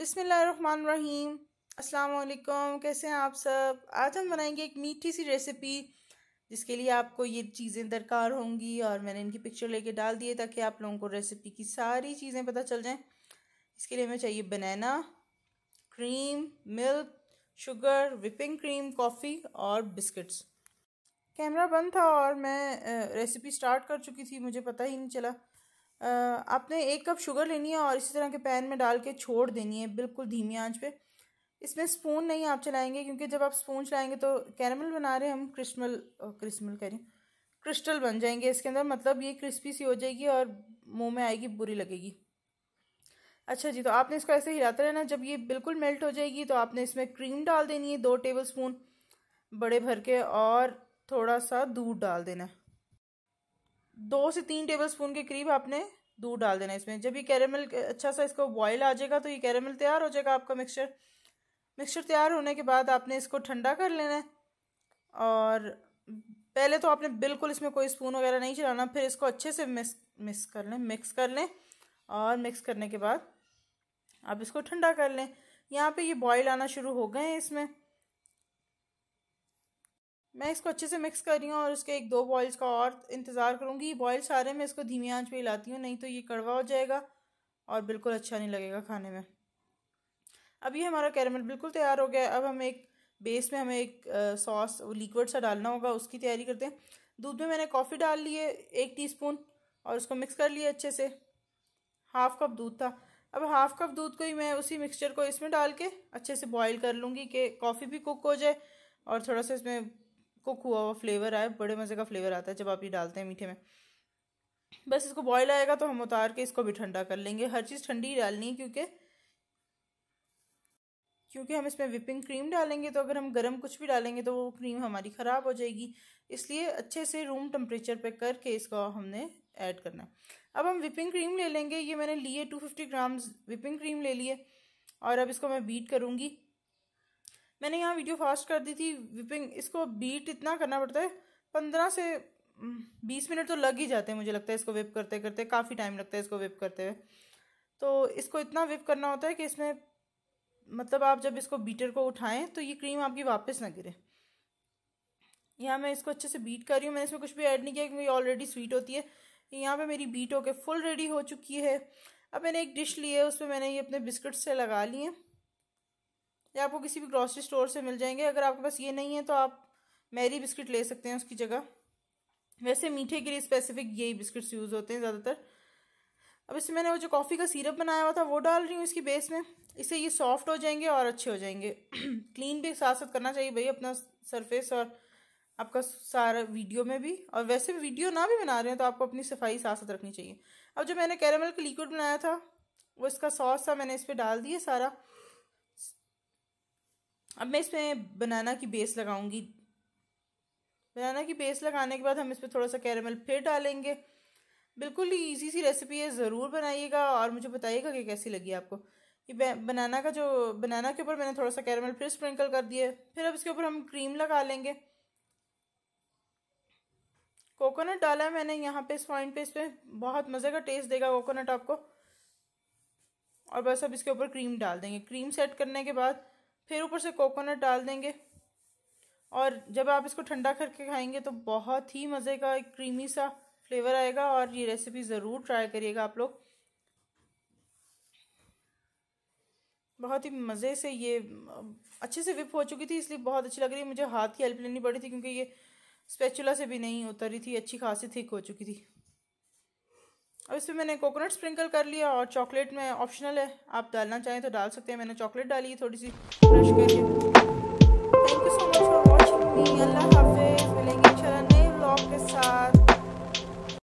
बिसमीम अस्सलाम कैसे हैं आप सब आज हम बनाएंगे एक मीठी सी रेसिपी जिसके लिए आपको ये चीज़ें दरकार होंगी और मैंने इनकी पिक्चर लेके डाल दिए ताकि आप लोगों को रेसिपी की सारी चीज़ें पता चल जाएं इसके लिए हमें चाहिए banana cream milk sugar whipping cream coffee और बिस्किट्स कैमरा बंद था और मैं रेसिपी स्टार्ट कर चुकी थी मुझे पता ही नहीं चला आपने एक कप शुगर लेनी है और इसी तरह के पैन में डाल के छोड़ देनी है बिल्कुल धीमी आंच पे इसमें स्पून नहीं आप चलाएंगे क्योंकि जब आप स्पून चलाएंगे तो कैरमल बना रहे हैं हम क्रिस्मल क्रिस्मल कह रही क्रिस्टल बन जाएंगे इसके अंदर मतलब ये क्रिस्पी सी हो जाएगी और मुँह में आएगी बुरी लगेगी अच्छा जी तो आपने इसको ऐसे हिलाते रहना जब ये बिल्कुल मेल्ट हो जाएगी तो आपने इसमें क्रीम डाल देनी है दो टेबल स्पून बड़े भर के और थोड़ा सा दूध डाल देना दो से तीन टेबल स्पून के करीब आपने दूध डाल देना इसमें जब ये कैरेमल अच्छा सा इसको बॉईल आ जाएगा तो ये कैरेमल तैयार हो जाएगा आपका मिक्सचर मिक्सचर तैयार होने के बाद आपने इसको ठंडा कर लेना है और पहले तो आपने बिल्कुल इसमें कोई स्पून वगैरह नहीं चलाना फिर इसको अच्छे से मिक्स मिक्स कर लें मिक्स कर लें और मिक्स करने के बाद आप इसको ठंडा कर लें यहाँ पर ये बॉयल आना शुरू हो गए हैं इसमें मैं इसको अच्छे से मिक्स कर रही हूँ और उसके एक दो बॉयल्स का और इंतज़ार करूँगी बॉयल सारे मैं इसको धीमी आंच पे हिलाती हूँ नहीं तो ये कड़वा हो जाएगा और बिल्कुल अच्छा नहीं लगेगा खाने में अब ये हमारा कैरमल बिल्कुल तैयार हो गया अब हम एक बेस में हमें एक सॉस लिक्विड सा डालना होगा उसकी तैयारी करते हैं दूध में मैंने कॉफ़ी डाल लिए एक स्पून और उसको मिक्स कर लिया अच्छे से हाफ़ कप दूध था अब हाफ़ कप दूध को ही मैं उसी मिक्सचर को इसमें डाल के अच्छे से बॉईल कर लूँगी कि कॉफ़ी भी कुक हो जाए और थोड़ा सा इसमें को खोआ हुआ फ्लेवर आए बड़े मज़े का फ्लेवर आता है जब आप ये डालते हैं मीठे में बस इसको बॉयल आएगा तो हम उतार के इसको भी ठंडा कर लेंगे हर चीज़ ठंडी डालनी है क्योंकि क्योंकि हम इसमें विपिंग क्रीम डालेंगे तो अगर हम गर्म कुछ भी डालेंगे तो वो क्रीम हमारी ख़राब हो जाएगी इसलिए अच्छे से रूम टेम्परेचर पे करके इसको हमने ऐड करना है अब हम विपिंग क्रीम ले लेंगे ये मैंने लिए two fifty grams whipping cream ले लिए और अब इसको मैं बीट करूँगी मैंने यहाँ वीडियो फास्ट कर दी थी विपिंग इसको बीट इतना करना पड़ता है पंद्रह से बीस मिनट तो लग ही जाते हैं मुझे लगता है इसको विप करते करते काफ़ी टाइम लगता है इसको विप करते हुए तो इसको इतना विप करना होता है कि इसमें मतलब आप जब इसको बीटर को उठाएं तो ये क्रीम आपकी वापस ना गिरे यहाँ मैं इसको अच्छे से बीट कर रही हूँ मैंने इसमें कुछ भी ऐड नहीं किया क्योंकि ऑलरेडी स्वीट होती है यहाँ पे मेरी बीट होके फुल रेडी हो चुकी है अब मैंने एक डिश ली है उसमें मैंने ये अपने बिस्किट्स से लगा लिए ये आपको किसी भी ग्रॉसरी स्टोर से मिल जाएंगे अगर आपके पास ये नहीं है तो आप मैरी बिस्किट ले सकते हैं उसकी जगह वैसे मीठे के लिए स्पेसिफिक यही बिस्किट्स यूज़ होते हैं ज़्यादातर अब इससे मैंने वो जो कॉफ़ी का सिरप बनाया हुआ था वो डाल रही हूँ इसकी बेस में इससे ये सॉफ्ट हो जाएंगे और अच्छे हो जाएंगे क्लीन भी साथ साथ करना चाहिए भाई अपना सरफेस और आपका सारा वीडियो में भी और वैसे भी वीडियो ना भी बना रहे हैं तो आपको अपनी सफाई साथ साथ रखनी चाहिए अब जो मैंने कैरामल का लिक्विड बनाया था वो इसका सॉस था मैंने इस पर डाल दिया सारा अब मैं इसमें बनाना की बेस लगाऊंगी बनाना की बेस लगाने के बाद हम इस पर थोड़ा सा कैरमल फिर डालेंगे बिल्कुल ही ईजी सी रेसिपी है ज़रूर बनाइएगा और मुझे बताइएगा कि कैसी लगी आपको ये बनाना का जो बनाना के ऊपर मैंने थोड़ा सा कैरमल फिर स्प्रिंकल कर दिया फिर अब इसके ऊपर हम क्रीम लगा लेंगे कोकोनट डाला है मैंने यहाँ पे इस पॉइंट पे इस पर बहुत मज़े का टेस्ट देगा कोकोनट आपको और बस अब इसके ऊपर क्रीम डाल देंगे क्रीम सेट करने के बाद फिर ऊपर से कोकोनट डाल देंगे और जब आप इसको ठंडा करके खाएंगे तो बहुत ही मज़े का एक क्रीमी सा फ्लेवर आएगा और ये रेसिपी ज़रूर ट्राई करिएगा आप लोग बहुत ही मज़े से ये अच्छे से विप हो चुकी थी इसलिए बहुत अच्छी लग रही है मुझे हाथ की हेल्प लेनी पड़ी थी क्योंकि ये स्पेचुला से भी नहीं रही थी अच्छी खासी थिक हो चुकी थी अब इसमें मैंने कोकोनट स्प्रिंकल कर लिया और चॉकलेट में ऑप्शनल है आप डालना चाहें तो डाल सकते हैं मैंने चॉकलेट डाली है थोड़ी सी ब्रश करके thank you so much for watching me Allah